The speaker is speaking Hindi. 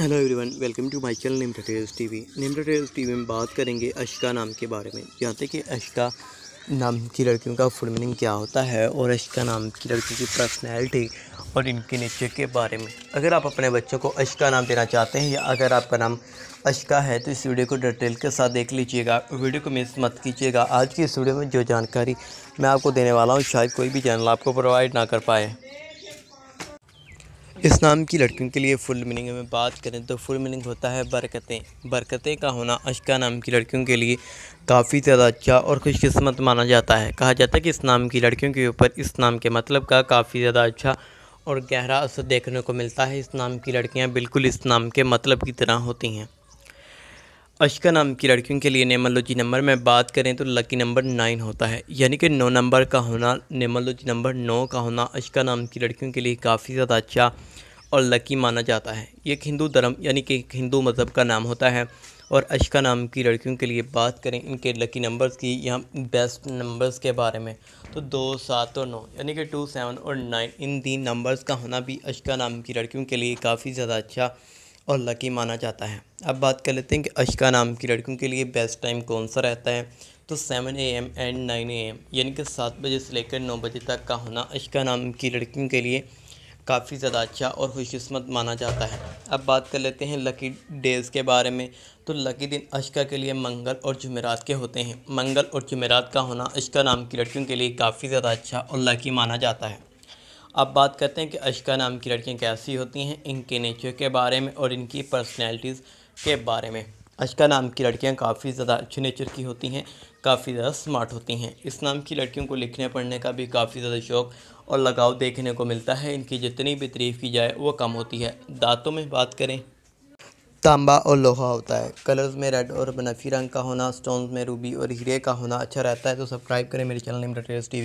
hello everyone welcome to my channel नेमरा टी टीवी नेमरा टेल्स टीवी में बात करेंगे अशिका नाम के बारे में जानते हैं कि अशिका नाम की लड़कियों का फुल मीनिंग क्या होता है और अशिका नाम की लड़कियों की पर्सनैलिटी और इनके नेचर के बारे में अगर आप अपने बच्चों को अशिका नाम देना चाहते हैं या अगर आपका नाम अशिका है तो इस वीडियो को डिटेल के साथ देख लीजिएगा वीडियो को मिस मत कीजिएगा आज की इस वीडियो में जो जानकारी मैं आपको देने वाला हूँ शायद कोई भी चैनल आपको प्रोवाइड ना कर पाए इस नाम की लड़कियों के लिए फुल मीनिंग में बात करें तो फुल मीनिंग होता है बरकतें बरकतें का होना अशका नाम की लड़कियों के लिए काफ़ी ज़्यादा अच्छा और खुशकस्मत माना जाता है कहा जाता है कि इस नाम की लड़कियों के ऊपर इस नाम के मतलब का काफ़ी ज़्यादा अच्छा और गहरा असर देखने को मिलता है इस नाम की लड़कियाँ बिल्कुल इस नाम के मतलब की तरह होती हैं अशका नाम की लड़कियों के लिए नेमोलॉजी नंबर में बात करें तो लकी नंबर नाइन होता है यानी कि नौ नंबर का होना नेमोलॉजी नंबर नौ का होना अशका नाम की लड़कियों के लिए काफ़ी ज़्यादा अच्छा और लकी माना जाता है ये एक हिंदू धर्म यानी कि एक हिंदू मज़हब का नाम होता है और अशका नाम की लड़कियों के लिए बात करें इनके लकी नंबर्स की या बेस्ट नंबर्स के बारे में तो दो सात और नौ यानी कि टू सेवन और नाइन इन तीन नंबर्स का होना भी अशका नाम की लड़कियों के लिए काफ़ी ज़्यादा अच्छा और लकी माना जाता है अब बात कर लेते हैं कि अशका नाम की लड़कियों के लिए बेस्ट टाइम कौन सा रहता है तो seven A M and nine A M यानी कि सात बजे से लेकर नौ बजे तक का होना अशका नाम की लड़कियों के लिए काफ़ी ज़्यादा अच्छा और खुशकस्मत माना जाता है अब बात कर लेते हैं लकी डेज़ के बारे में तो लकी दिन अशका के लिए मंगल और जुमेरात के होते हैं मंगल और जुमेरात का होना अशका नाम की लड़कियों के लिए काफ़ी ज़्यादा अच्छा और लकी माना जाता है अब बात करते हैं कि अशका नाम की लड़कियाँ कैसी होती हैं इनके नेचर के बारे में और इनकी पर्सनैलिटीज़ के बारे में अशका नाम की लड़कियाँ काफ़ी ज़्यादा अच्छे नेचर की होती हैं काफ़ी ज़्यादा स्मार्ट होती हैं इस नाम की लड़कियों को लिखने पढ़ने का भी काफ़ी ज़्यादा शौक़ और लगाव देखने को मिलता है इनकी जितनी भी तारीफ़ की जाए वो कम होती है दांतों में बात करें तांबा और लोहा होता है कलर्स में रेड और बनफी रंग का होना स्टोन में रूबी और हीरे का होना अच्छा रहता है तो सब्सक्राइब करें मेरे चैनल टी वी